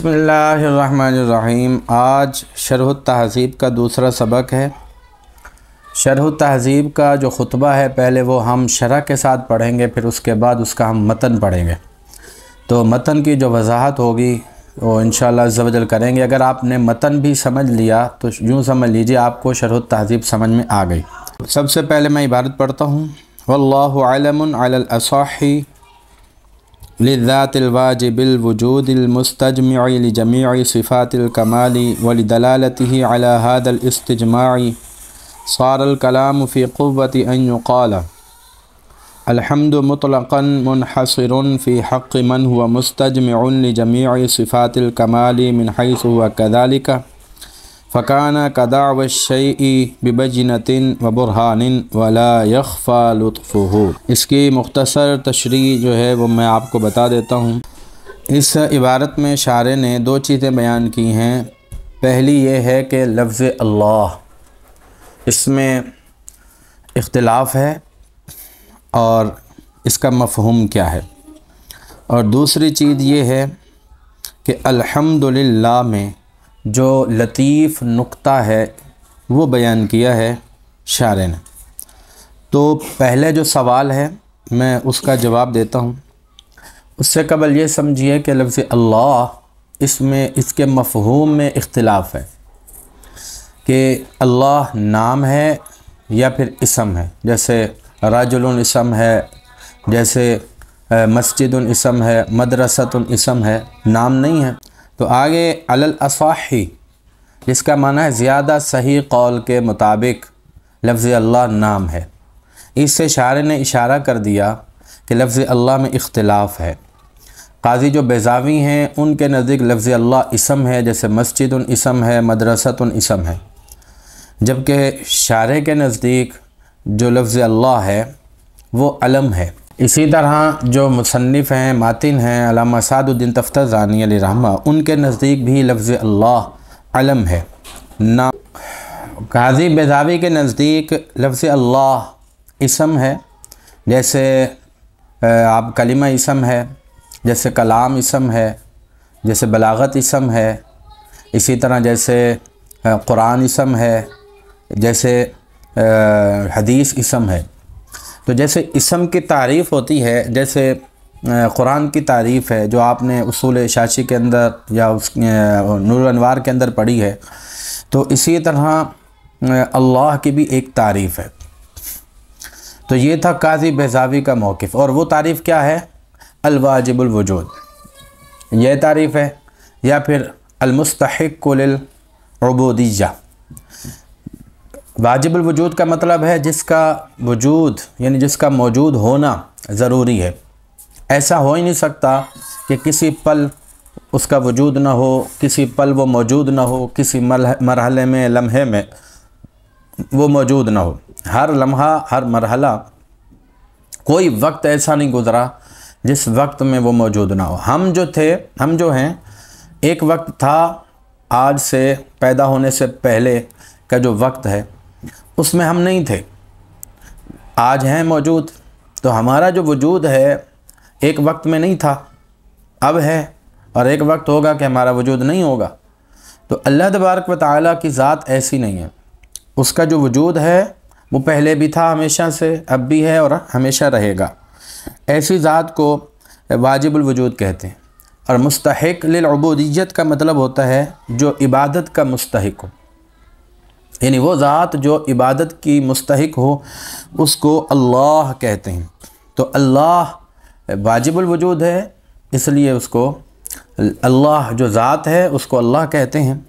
बसमीम आज शरह तहज़ीब का दूसरा सबक है शरह तहज़ीब का जो ख़ुतबा है पहले वो हम शरह के साथ पढ़ेंगे फिर उसके बाद उसका हम मतन पढ़ेंगे तो मतन की जो वजाहत होगी वो इन शवजल करेंगे अगर आपने मतन भी समझ लिया तो यूँ समझ लीजिए आपको शरह तहज़ीब समझ में आ गई सबसे पहले मैं इबारत पढ़ता हूँ वल्लम अलाही للذات الواجب الوجود المستجمع لجميع صفات الكمال ولدلالته على هذا الاستجماع صار الكلام في قوة أن يقال الحمد مطلقا منحصر في حق من هو مستجمع لجميع صفات الكمال من حيث هو كذلك फ़काना कदा वशई बिबजनतिन व बुरहानिन वला यखफ़ा लुफ़ इसकी मुख्तसर तशरी जो है वो मैं आपको बता देता हूँ इस इबारत में शार ने दो चीज़ें बयान की हैं पहली ये है कि लफ्ज़ अल्लाह इसमें इख्तलाफ है और इसका मफहम क्या है और दूसरी चीज़ ये है कि अल्हम्दुलिल्लाह में जो लतीफ़ नुक्ता है वो बयान किया है शार ने तो पहले जो सवाल है मैं उसका जवाब देता हूँ उससे कबल ये समझिए कि लफ्ज़ अल्लाह इसमें इसके मफहूम में इख्तलाफ है कि अल्लाह नाम है या फिर इसम है जैसे राजम है जैसे मस्जिद इसम है मदरसत इसम है नाम नहीं है तो आगे अल असाही जिसका माना है ज़्यादा सही कौल के मुताबिक लफ्ज़ अल्लाह नाम है इससे शार ने इशारा कर दिया कि लफ्ज़ अल्लाह में इख्तलाफ़ है काजी जो बेजावी हैं उनके नज़दीक लफ्ज़ अल्लाह इसम है जैसे मस्जिद उन इसम है मदरसत उन इसम है जबकि शार के नज़दीक जो लफ्ज़ अल्लाह है वो अलम है इसी तरह जो मुसनफ़ हैं मातिन हैं अलामा सादुद्दीन जानी रहमा उनके नज़दीक भी लफ्ज़ अल्लाह अलम है ना काजी बेजावी के नज़दीक लफ्ज़ अल्लाह इसम है जैसे आप कलिमा इसम है जैसे कलाम इसम है जैसे बलागत इसम है इसी तरह जैसे कुरान इसम है जैसे हदीस इसम है तो जैसे इसम की तारीफ़ होती है जैसे कुरान की तारीफ़ है जो आपने उसूल शाशी के अंदर या उस नूरनवार के अंदर पढ़ी है तो इसी तरह अल्लाह की भी एक तारीफ़ है तो ये था काजी बेजावी का मौक़ और वो तारीफ़ क्या है अलवाजिबलवजूद यह तारीफ़ है या फिर अलमस्तक कोलबोदीजा वाजिबल वजूद का मतलब है जिसका वजूद यानी जिसका मौजूद होना ज़रूरी है ऐसा हो ही नहीं सकता कि किसी पल उसका वजूद ना हो किसी पल वो मौजूद ना हो किसी मरहले में लम्हे में वो मौजूद ना हो हर लम्हा हर मरहला कोई वक्त ऐसा नहीं गुज़रा जिस वक्त में वो मौजूद ना हो हम जो थे हम जो हैं एक वक्त था आज से पैदा होने से पहले का जो वक्त है उसमें हम नहीं थे आज हैं मौजूद तो हमारा जो वजूद है एक वक्त में नहीं था अब है और एक वक्त होगा कि हमारा वजूद नहीं होगा तो अल्लाह तबारक व ताली की ज़ात ऐसी नहीं है उसका जो वजूद है वो पहले भी था हमेशा से अब भी है और हमेशा रहेगा ऐसी ज़ात को वाजिबुल वजूद कहते हैं और मुस्तक लबूदियत का मतलब होता है जो इबादत का मस्तक हो यानी वो ज़ात जो इबादत की मुस्तक हो उसको अल्लाह कहते हैं तो अल्लाह वाजिबुलवजूद है इसलिए उसको अल्लाह जो ज़ात है उसको अल्लाह कहते हैं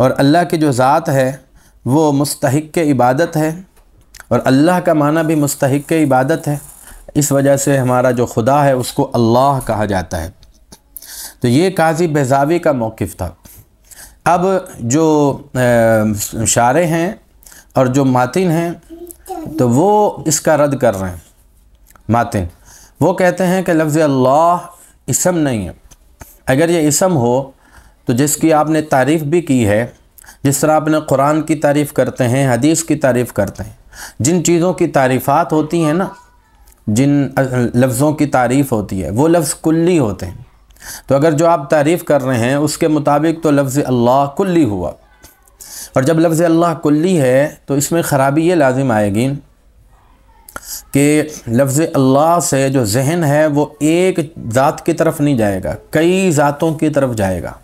और अल्लाह की जो ज़ात है वो मुस्तक इबादत है और अल्लाह का माना भी मुस्तक इबादत है इस वजह से हमारा जो खुदा है उसको अल्लाह कहा जाता है तो ये काजी बेजावी का मौक़ था अब जो शारे हैं और जो मातिन हैं तो वो इसका रद्द कर रहे हैं मातिन वो कहते हैं कि लफ्ज़ अल्लाह इसम नहीं है अगर ये इसम हो तो जिसकी आपने तारीफ़ भी की है जिस तरह आपने कुरान की तारीफ़ करते हैं हदीस की तारीफ़ करते हैं जिन चीज़ों की तारीफ़ात होती हैं ना जिन लफ्ज़ों की तारीफ़ होती है वो लफ्ज़ कुल्ली होते हैं तो अगर जो आप तारीफ़ कर रहे हैं उसके मुताबिक तो लफ्ज़ अल्लाह कुल्ली हुआ और जब लफ्ज़ अल्लाह कुल्ली है तो इसमें ख़राबी ये लाजिम आएगी कि लफ्ज़ अल्लाह से जो जहन है वो एक ज़ात की तरफ नहीं जाएगा कई ज़ातों की तरफ जाएगा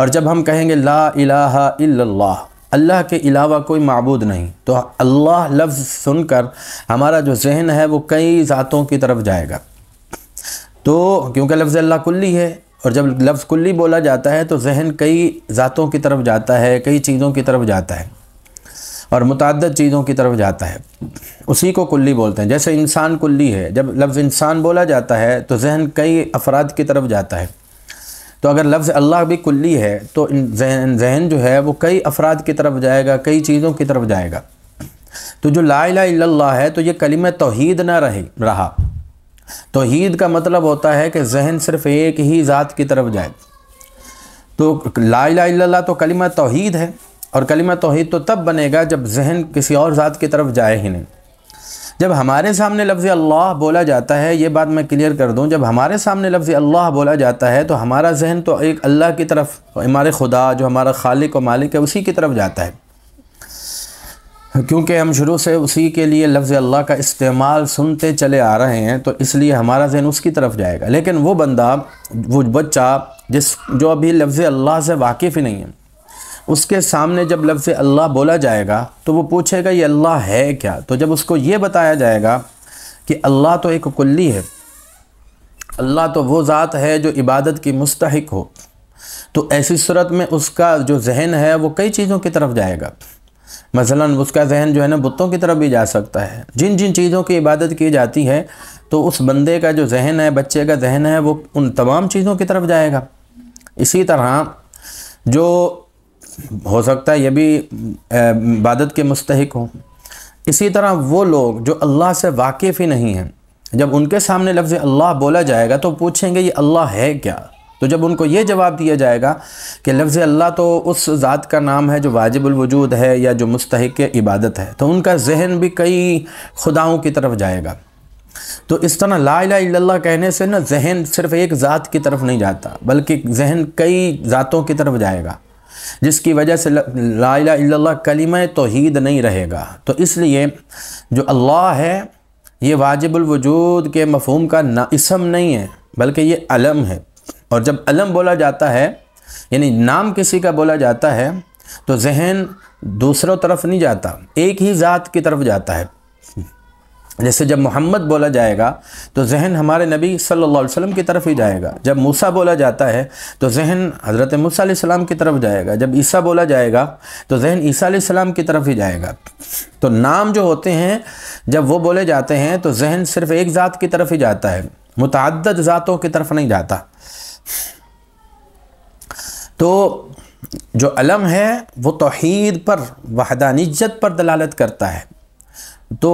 और जब हम कहेंगे ला इलाहा इल्लल्लाह अल्लाह के अलावा कोई मबूद नहीं तो अल्लाह लफ्ज़ सुनकर हमारा जो जहन है वो कई ज़ातों की तरफ जाएगा तो क्योंकि लफ्ज़ अल्लाह कुल्ली है और जब लफ्ज़ कुल्ली बोला जाता है तो जहन कई ज़ातों की तरफ जाता है कई चीज़ों की तरफ जाता है और मुतद चीज़ों की तरफ जाता है उसी को कुल्ली बोलते हैं जैसे इंसान कुल्ली है जब लफ्ज़ इंसान बोला जाता है तो जहन कई अफराद की तरफ जाता है तो अगर लफ्ज़ अल्लाह भी कुल्ली है तो जहन जहन जो है वो कई अफराद की तरफ जाएगा कई चीज़ों की तरफ जाएगा तो जो ला ला है तो ये कलिम तोहद ना रहे रहा तोहीद का मतलब होता है कि जहन सिर्फ एक ही ज़ात की तरफ जाए तो ला ला तो कलिमा तोहीद है और कलिमा तोहीद तो तब बनेगा जब जहन किसी और ज़ात की तरफ जाए ही नहीं जब हमारे सामने लफ्ज़ अल्लाह बोला जाता है ये बात मैं क्लियर कर दूं जब हमारे सामने लफ्ज़ अल्लाह बोला जाता है तो हमारा जहन तो एक अल्लाह की तरफ हमारे खुदा जो हमारा खालिक और मालिक है उसी की तरफ जाता है क्योंकि हम शुरू से उसी के लिए लफ्ज़ अल्लाह का इस्तेमाल सुनते चले आ रहे हैं तो इसलिए हमारा जहन उसकी तरफ जाएगा लेकिन वो बंदा वो बच्चा जिस जो अभी लफ्ज़ अल्लाह से वाकिफ़ ही नहीं है उसके सामने जब लफ्ज़ अल्लाह बोला जाएगा तो वो पूछेगा ये अल्लाह है क्या तो जब उसको ये बताया जाएगा कि अल्लाह तो एक कुल्ली है अल्लाह तो वो ज़ात है जो इबादत की मुस्तक हो तो ऐसी सूरत में उसका जो जहन है वो कई चीज़ों की तरफ जाएगा मसलन उसका जहन जो है ना बुतों की तरफ भी जा सकता है जिन जिन चीज़ों की इबादत की जाती है तो उस बंदे का जो जहन है बच्चे का जहन है वो उन तमाम चीज़ों की तरफ जाएगा इसी तरह जो हो सकता है ये भी इबादत के मुस्तक हों इसी तरह वो लोग जो अल्लाह से वाकिफ़ ही नहीं हैं जब उनके सामने लफ्ज़ अल्लाह बोला जाएगा तो पूछेंगे ये अल्लाह है क्या तो जब उनको ये जवाब दिया जाएगा कि लफ्ज़ अल्लाह तो उस ज़ात का नाम है जो वाजिबुलवजूद है या जो मुस्तक इबादत है तो उनका जहन भी कई खुदाओं की तरफ जाएगा तो इस तरह ला इला कहने से ना जहन सिर्फ़ एक ज़ात की तरफ नहीं जाता बल्कि जहन कई ज़ातों की तरफ जाएगा जिसकी वजह से ला इला कलीम तोहीद नहीं रहेगा तो इसलिए जो अल्लाह है ये वाजिबुलवजूद के मफहम का ना इसम नहीं है बल्कि ये अलम है और जब अलम बोला जाता है यानी नाम किसी का बोला जाता है तो जहन दूसरों तरफ नहीं जाता एक ही ज़ात की तरफ जाता है जैसे जब मोहम्मद बोला जाएगा तो जहन हमारे नबी सल्लल्लाहु अलैहि वसल्लम की तरफ ही जाएगा जब मूसा बोला जाता है तो जहन हज़रत मूसा सलाम की तरफ जाएगा जब ईसा बोला जाएगा तो जहन ईसा सलाम की तरफ ही जाएगा तो नाम जो होते हैं जब वो बोले जाते हैं तो जहन सिर्फ़ एक ज़ात की तरफ ही जाता है मुतद ज़ातों की तरफ नहीं जाता तो जो अलम है वो तोहद पर वहदानिजत पर दलालत करता है तो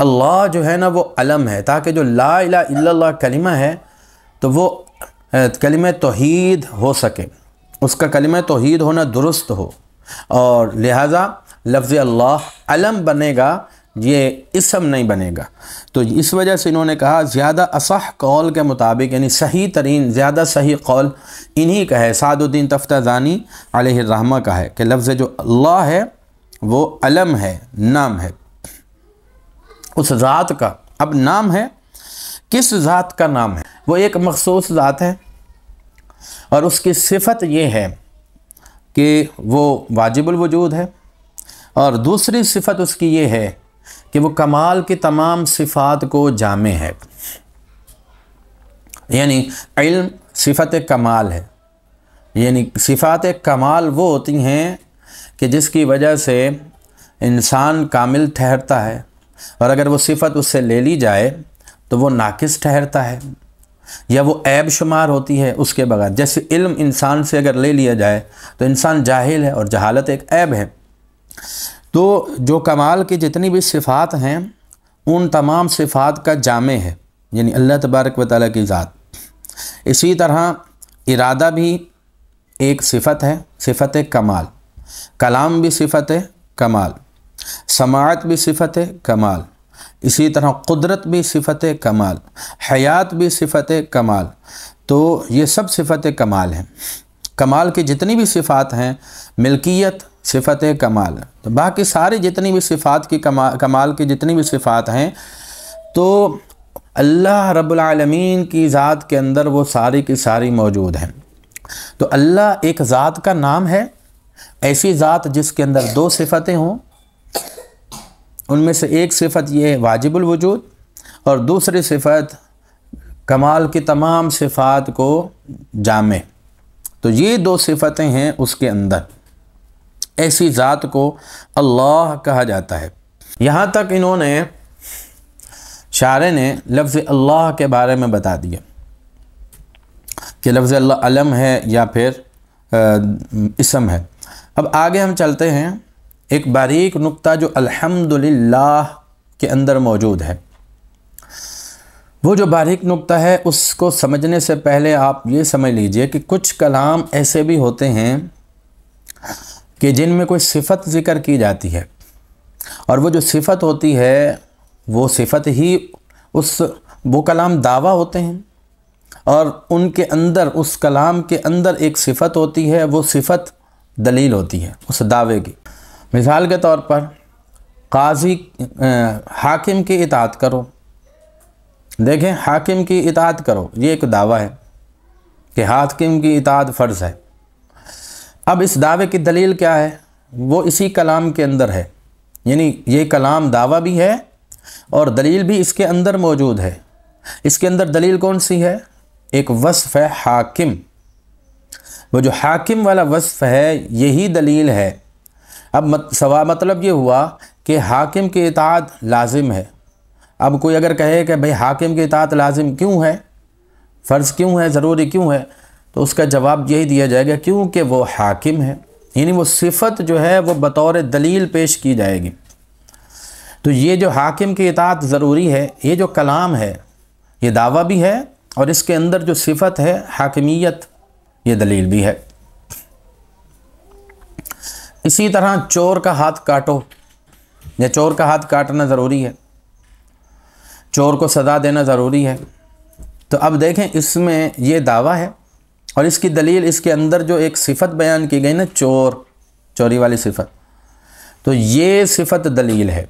अल्लाह जो है ना वो अलम है ताकि जो ला इला कलिमा है तो वो कलिम तोहद हो सके उसका कलिम तोहद होना दुरुस्त हो और लिहाजा लफ्ज़ अल्लाह अलम बनेगा ये इसम नहीं बनेगा तो इस वजह से इन्होंने कहा ज़्यादा असह कौल के मुताबिक यानी सही तरीन ज़्यादा सही कौल इन्हीं का है सादुद्दीन तफ्ता जानी रहमा का है कि लफ्ज़ जो अल्लाह है वो अलम है नाम है उस ज़ात का अब नाम है किस ज़ात का नाम है वो एक मखसूस ज़ात है और उसकी सिफत ये है कि वो वाजिबुल वजूद है और दूसरी सिफत उसकी ये है कि वो कमाल की तमाम सिफ़ात को जामे है यानी इल्म सिफत कमाल है यानी सिफ़ात कमाल वो होती हैं कि जिसकी वजह से इंसान कामिल ठहरता है और अगर वो सिफत उससे ले ली जाए तो वो नाकिस ठहरता है या वो ऐब शुमार होती है उसके बगैर जैसे इल्म इंसान से अगर ले लिया जाए तो इंसान जाहिल है और जहालत एक ऐब है तो जो कमाल की जितनी भी सिफ़ात हैं उन तमाम सिफ़ात का जाम है यानी अल्लाह तबारक व ताली की ज़ात इसी तरह इरादा भी एक सिफत है सिफत कमाल कलाम भी सिफत है कमाल समात भी सिफत है कमाल इसी तरह कुदरत भी सिफत कमाल हयात भी सिफत कमाल तो ये सब सिफत कमाल हैं कमाल की जितनी भी सिफ़ात हैं मिल्कियत सिफत कमाल तो बाकी सारी जितनी भी सिफ़ात की कमा कमाल की जितनी भी सिफ़ात हैं तो अल्लाह रबालमीन की ज़ात के अंदर वो सारी की सारी मौजूद हैं तो अल्लाह एक ज़ात का नाम है ऐसी ज़ात जिसके अंदर दो सिफतें हों उनमें से एक सिफत ये वाजिबुल वजूद और दूसरी सिफत कमाल की तमाम सिफात को जामे तो ये दो सिफतें हैं उसके अंदर ऐसी ज़ात को अल्लाह कहा जाता है यहाँ तक इन्होंने शारे ने लफ्ज़ अल्लाह के बारे में बता दिया कि लफ्ज़ अल्लाह अलम है या फिर इसम है अब आगे हम चलते हैं एक बारीक नुक्ता जो अल्हम्दुलिल्लाह के अंदर मौजूद है वो जो बारीक नुकता है उसको समझने से पहले आप ये समझ लीजिए कि कुछ कलाम ऐसे भी होते हैं कि जिनमें कोई सिफत ज़िक्र की जाती है और वो जो सिफत होती है वो सिफत ही उस वो कलाम दावा होते हैं और उनके अंदर उस कलाम के अंदर एक सिफत होती है वो सिफत दलील होती है उस दावे की मिसाल के तौर पर काजी हाकिम की इतात करो देखें हाकिम की इतात करो ये एक दावा है कि हाकिम की इतात फ़र्ज़ है अब इस दावे की दलील क्या है वो इसी कलाम के अंदर है यानी ये कलाम दावा भी है और दलील भी इसके अंदर मौजूद है इसके अंदर दलील कौन सी है एक वस्फ़ है हाकिम वो जो हाकिम वाला वस्फ़ है यही दलील है अब मत, सवा मतलब ये हुआ कि हाकिम की इतात लाजिम है अब कोई अगर कहे कि भाई हाकिम की इतात लाजिम क्यों है फ़र्ज़ क्यों है ज़रूरी क्यों है तो उसका जवाब यही दिया जाएगा क्योंकि वो हाकिम है यानी वो सिफत जो है वो बतौर दलील पेश की जाएगी तो ये जो हाकिम की इतात ज़रूरी है ये जो कलाम है ये दावा भी है और इसके अंदर जो सिफत है हाकिमियत ये दलील भी है इसी तरह चोर का हाथ काटो या चोर का हाथ काटना ज़रूरी है चोर को सज़ा देना ज़रूरी है तो अब देखें इसमें ये दावा है और इसकी दलील इसके अंदर जो एक सिफत बयान की गई ना चोर चोरी वाली सिफत तो ये सिफत दलील है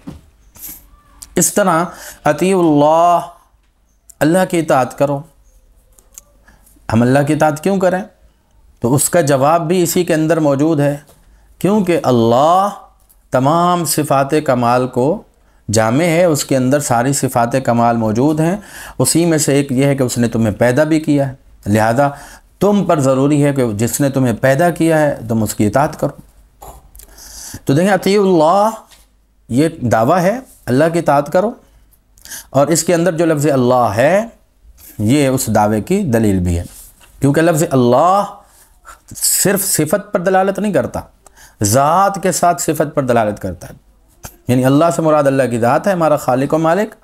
इस तरह अतीउल्लाह अल्लाह की इतात करो हम अल्लाह की इतात क्यों करें तो उसका जवाब भी इसी के अंदर मौजूद है क्योंकि अल्लाह तमाम सिफात कमाल को जामे है उसके अंदर सारी सिफात कमाल मौजूद हैं उसी में से एक ये है कि उसने तुम्हें पैदा भी किया है लिहाजा तुम पर ज़रूरी है कि जिसने तुम्हें पैदा किया है तुम उसकी इतात करो तो देखें अतील्ला ये दावा है अल्लाह की इतात करो और इसके अंदर जो लफ्ज़ अल्लाह है ये उस दावे की दलील भी है क्योंकि लफ्ज़ अल्लाह सिर्फ सिफत पर दलालत नहीं करता ज़ात के साथ सिफत पर दलालत करता है यानी अल्लाह से मुराद अल्लाह की ज़ात है हमारा खालिक व मालिक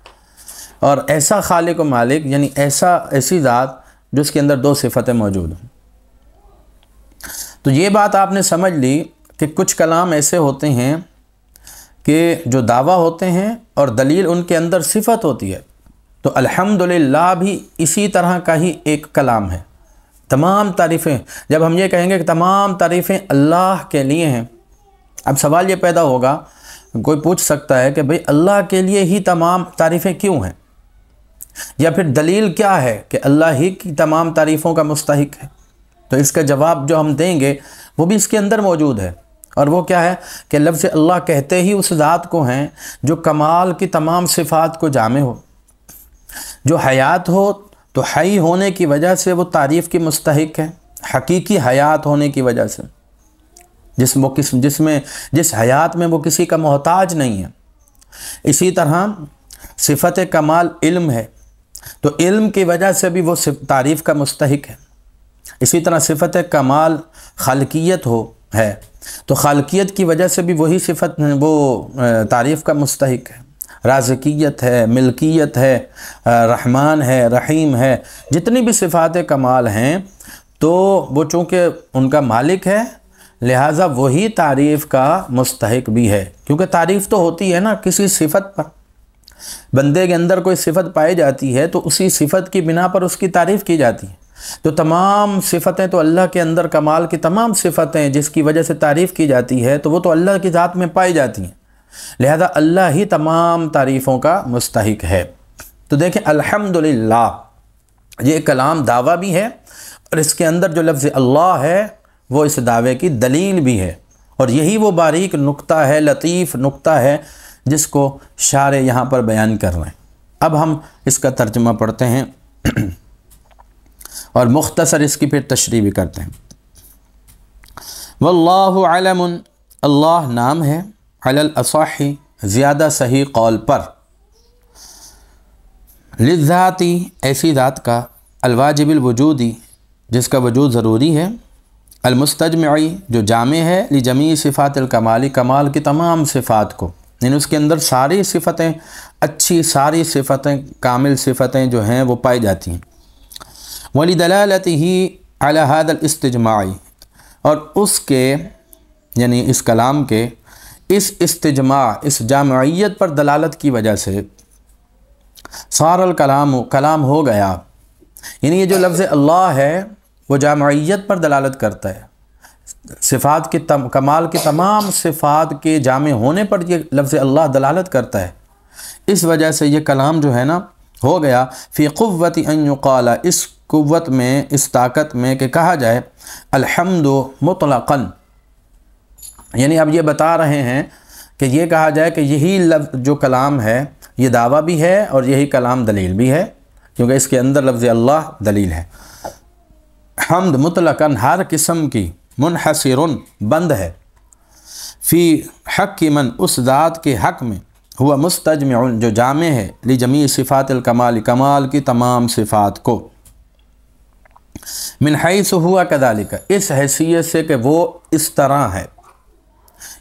और ऐसा खालिक व मालिक यानी ऐसा ऐसी ज़ात जिसके अंदर दो सिफतें मौजूद हैं तो ये बात आपने समझ ली कि कुछ कलाम ऐसे होते हैं कि जो दावा होते हैं और दलील उनके अंदर सिफत होती है तो अल्हम्दुलिल्लाह भी इसी तरह का ही एक कलाम है तमाम तारीफ़ें जब हम ये कहेंगे कि तमाम तारीफ़ें अल्लाह के लिए हैं अब सवाल ये पैदा होगा कोई पूछ सकता है कि भाई अल्लाह के लिए ही तमाम तारीफ़ें क्यों हैं या फिर दलील क्या है कि अल्लाह ही की तमाम तारीफ़ों का मुस्तक है तो इसका जवाब जो हम देंगे वो भी इसके अंदर मौजूद है और वो क्या है कि लफ्ज़ अल्लाह कहते ही उस ज़ात को हैं जो कमाल की तमाम सिफात को जामे हो जो हयात हो तो हई होने की वजह से वो तारीफ़ की मुस्तक है हकीकी हयात होने की वजह से जिस वो किस जिसमें जिस हयात में वो किसी का मोहताज नहीं है इसी तरह सिफत कमाल इल्म है तो इल्म की वजह से भी वो तारीफ़ का मुस्तक है इसी तरह सिफत कमाल खलकियत हो है तो खलकियत की वजह से भी वही सिफत वो तारीफ़ का मुस्तक है राजकीयत है मिल्कियत है रहमान है रहीम है जितनी भी सिफात कमाल हैं तो वो चूँकि उनका मालिक है लिहाजा वही तारीफ़ का मुस्तक भी है क्योंकि तारीफ़ तो होती है ना किसी सिफत पर बंदे के अंदर कोई सिफत पाई जाती है तो उसी सिफत की बिना पर उसकी तारीफ़ की जाती है तो तमाम सिफतें तो अल्लाह के अंदर कमाल की तमाम सिफतें जिसकी वजह से तारीफ़ की जाती है तो वो तो अल्लाह की ज़ात में पाई जाती हैं लिहाजा अल्लाह ही तमाम तारीफ़ों का मुस्तक है तो देखें अल्हम्दुलिल्लाह ये कलाम दावा भी है और इसके अंदर जो लफ्ज़ अल्लाह है वो इस दावे की दलील भी है और यही वो बारीक नुक्ता है लतीफ़ नुक्ता है जिसको शार यहाँ पर बयान कर रहे हैं अब हम इसका तर्जमा पढ़ते हैं और मुख्तसर इसकी फिर तशरी भी करते हैं वल्लम अल्लाह नाम है अलसाही ज़्यादा सही कौल पर लिज़ाती ऐसी ज़ात का अलवाजबिल वजूदी जिसका वजूद ज़रूरी है अलमस्तजमी जो जाम है ली जमी सिफ़ात कमाल की तमाम सिफ़ात को यानी उसके अंदर सारी सिफ़तें अच्छी सारी सिफ़तें कामिल सिफ़तें जो हैं वो पाई जाती हैं वली दलालत ही अलहदल और उसके यानी इस कलाम के इस इस्तजमा इस जामयत पर दलालत की वजह से सारल कलाम कलाम हो गया यानी ये जो लफ्ज़ अल्लाह है वो जामयत पर दलालत करता है सिफात के तम, कमाल के तमाम सिफात के जाम होने पर ये लफ्ज़ अल्लाह दलालत करता है इस वजह से ये कलाम जो है ना हो गया फ़ी क़वत इस क़वत में इस ताकत में कि कहा जाए अलहमद मतल यानी अब ये बता रहे हैं कि ये कहा जाए कि यही लफ्ज़ जो कलाम है ये दावा भी है और यही कलाम दलील भी है क्योंकि इसके अंदर लफ्ज़ अल्लाह दलील है हमद मुतलकन हर किस्म की मुनहसर बंद है फ़ी हक की मन उस ज़ात के हक में हुआ मुस्तजम जो जाम है ली जमी सिफ़ात कमाल कमाल की तमाम सिफ़ात को मिनहस हुआ कदालिका इस हैसियत से कि वो इस तरह है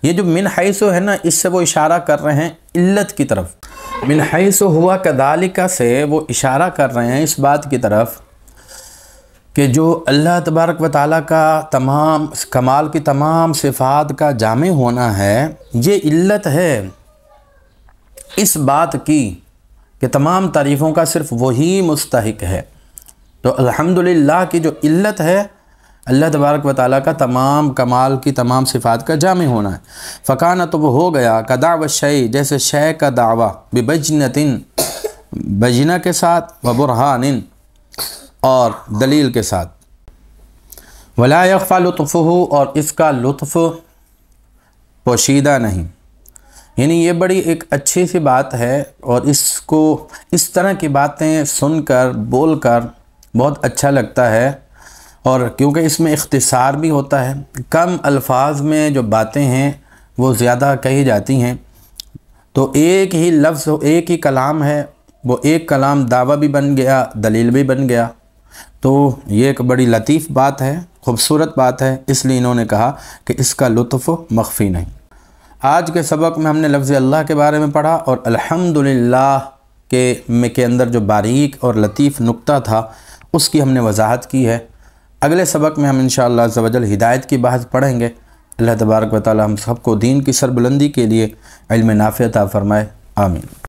ये जो मिन हैसो है ना इससे वो इशारा कर रहे हैं इल्लत की तरफ मिन हैसो हुआ कदालिका से वो इशारा कर रहे हैं इस बात की तरफ कि जो अल्लाह तबारक व ताली का तमाम कमाल की तमाम सिफात का जाम होना है ये इल्लत है इस बात की कि तमाम तारीफ़ों का सिर्फ़ वही मुस्तक है तो अल्हम्दुलिल्लाह की जो इल्लत है अल्लाह तबारक व ताली का तमाम कमाल की तमाम सिफात का जाम होना है फ़काना तो वो हो गया कदा व शय जैसे शय का दावा बेबजनतिन बजना के साथ व बुरहानिन और दलील के साथ वलायफ़ा लुत्फ़ और इसका लुफ़ पोशीदा नहीं यानी ये बड़ी एक अच्छी सी बात है और इसको इस तरह की बातें सुनकर बोलकर बहुत अच्छा लगता है और क्योंकि इसमें इख्तसार भी होता है कम अल्फाज में जो बातें हैं वो ज़्यादा कही जाती हैं तो एक ही लफ्ज़ एक ही कलाम है वो एक कलाम दावा भी बन गया दलील भी बन गया तो ये एक बड़ी लतीफ़ बात है खूबसूरत बात है इसलिए इन्होंने कहा कि इसका लुत्फ़ मख्फी नहीं आज के सबक में हमने लफ्ज़ अल्लाह के बारे में पढ़ा और अल्हम्दुलिल्लाह के में के अंदर जो बारीक और लतीफ़ नुक्ता था उसकी हमने वजाहत की है अगले सबक में हम इन शजल हिदायत की बात पढ़ेंगे अल्लाह तबारक वाली हम सबको दीन की सरबुलंदी के लिए इल्म नाफ़ता फ़रमाए आमीन